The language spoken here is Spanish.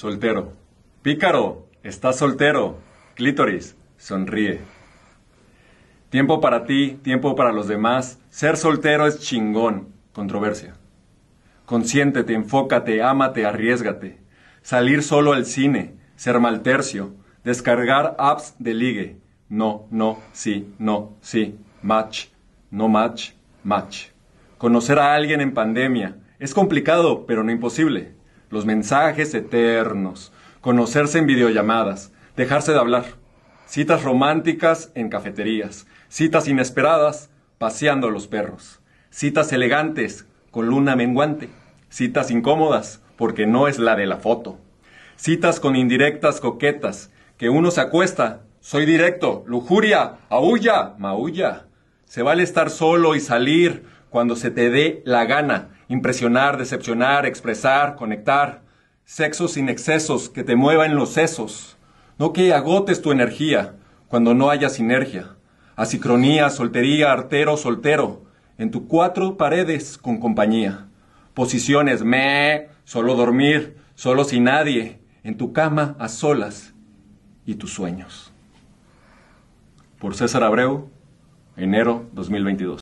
soltero. Pícaro, estás soltero. Clítoris, sonríe. Tiempo para ti, tiempo para los demás. Ser soltero es chingón. Controversia. Consiéntete, enfócate, ámate, arriesgate. Salir solo al cine, ser maltercio, descargar apps de ligue. No, no, sí, no, sí. Match, no match, match. Conocer a alguien en pandemia. Es complicado, pero no imposible los mensajes eternos, conocerse en videollamadas, dejarse de hablar, citas románticas en cafeterías, citas inesperadas paseando a los perros, citas elegantes con luna menguante, citas incómodas porque no es la de la foto, citas con indirectas coquetas que uno se acuesta, soy directo, lujuria, aulla, maulla. Se vale estar solo y salir cuando se te dé la gana impresionar, decepcionar, expresar, conectar, sexo sin excesos que te en los sesos, no que agotes tu energía cuando no haya sinergia, asincronía, soltería, artero, soltero, en tus cuatro paredes con compañía, posiciones, me, solo dormir, solo sin nadie, en tu cama a solas y tus sueños. Por César Abreu, enero 2022.